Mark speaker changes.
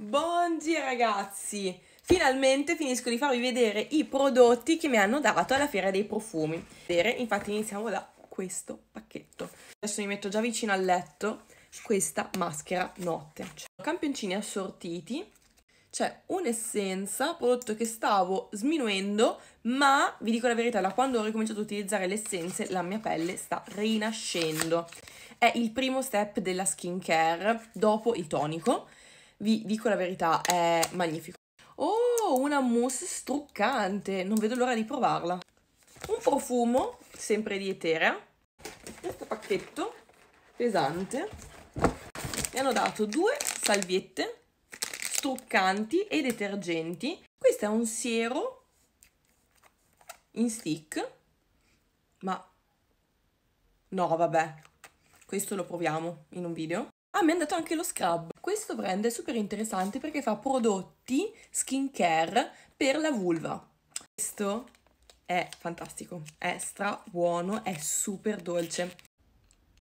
Speaker 1: Buongiorno ragazzi! Finalmente finisco di farvi vedere i prodotti che mi hanno dato alla Fiera dei Profumi. Infatti iniziamo da questo pacchetto. Adesso mi metto già vicino al letto questa maschera notte. campioncini assortiti, c'è un'essenza, prodotto che stavo sminuendo, ma vi dico la verità, da quando ho ricominciato a utilizzare le essenze la mia pelle sta rinascendo. È il primo step della skincare dopo il tonico vi dico la verità, è magnifico. Oh, una mousse struccante, non vedo l'ora di provarla. Un profumo, sempre di Eterea, questo pacchetto pesante. Mi hanno dato due salviette struccanti e detergenti. Questo è un siero in stick, ma no vabbè, questo lo proviamo in un video. Ah, mi è andato anche lo scrub. Questo brand è super interessante perché fa prodotti skincare per la vulva. Questo è fantastico, è stra buono, è super dolce.